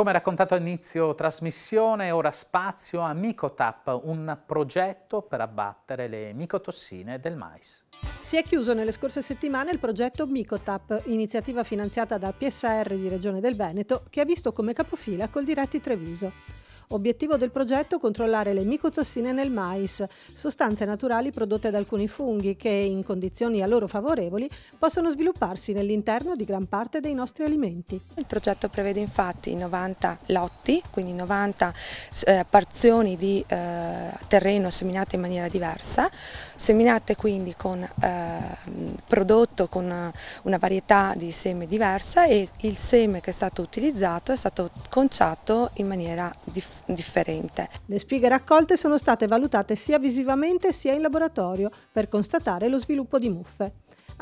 Come raccontato all'inizio trasmissione, ora spazio a Micotap, un progetto per abbattere le micotossine del mais. Si è chiuso nelle scorse settimane il progetto Micotap, iniziativa finanziata da PSR di Regione del Veneto, che ha visto come capofila Coldiretti Treviso. Obiettivo del progetto controllare le micotossine nel mais, sostanze naturali prodotte da alcuni funghi che in condizioni a loro favorevoli possono svilupparsi nell'interno di gran parte dei nostri alimenti. Il progetto prevede infatti 90 lotti, quindi 90 eh, parzioni di eh, terreno seminate in maniera diversa, seminate quindi con eh, prodotto con una varietà di seme diversa e il seme che è stato utilizzato è stato conciato in maniera differente differente. Le spighe raccolte sono state valutate sia visivamente sia in laboratorio per constatare lo sviluppo di muffe.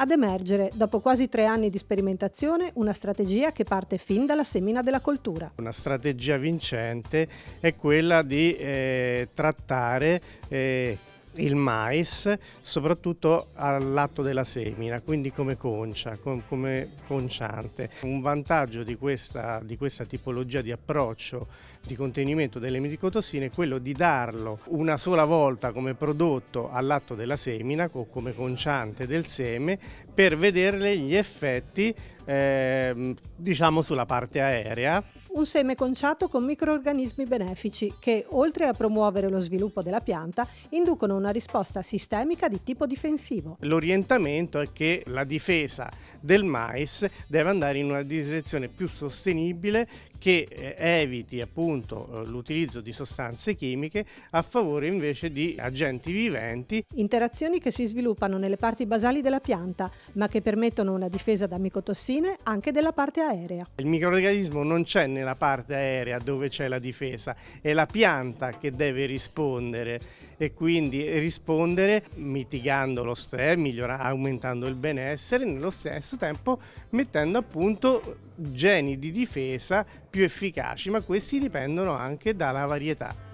Ad emergere, dopo quasi tre anni di sperimentazione, una strategia che parte fin dalla semina della coltura. Una strategia vincente è quella di eh, trattare eh, il mais soprattutto all'atto della semina, quindi come concia, com, come conciante. Un vantaggio di questa, di questa tipologia di approccio di contenimento delle miticotossine è quello di darlo una sola volta come prodotto all'atto della semina o come conciante del seme per vederle gli effetti eh, diciamo sulla parte aerea un seme conciato con microorganismi benefici che, oltre a promuovere lo sviluppo della pianta, inducono una risposta sistemica di tipo difensivo. L'orientamento è che la difesa del mais deve andare in una direzione più sostenibile che eh, eviti appunto eh, l'utilizzo di sostanze chimiche a favore invece di agenti viventi. Interazioni che si sviluppano nelle parti basali della pianta ma che permettono una difesa da micotossine anche della parte aerea. Il microorganismo non c'è nella parte aerea dove c'è la difesa, è la pianta che deve rispondere e quindi rispondere mitigando lo stress, migliorando, aumentando il benessere nello stesso tempo mettendo appunto geni di difesa più efficaci, ma questi dipendono anche dalla varietà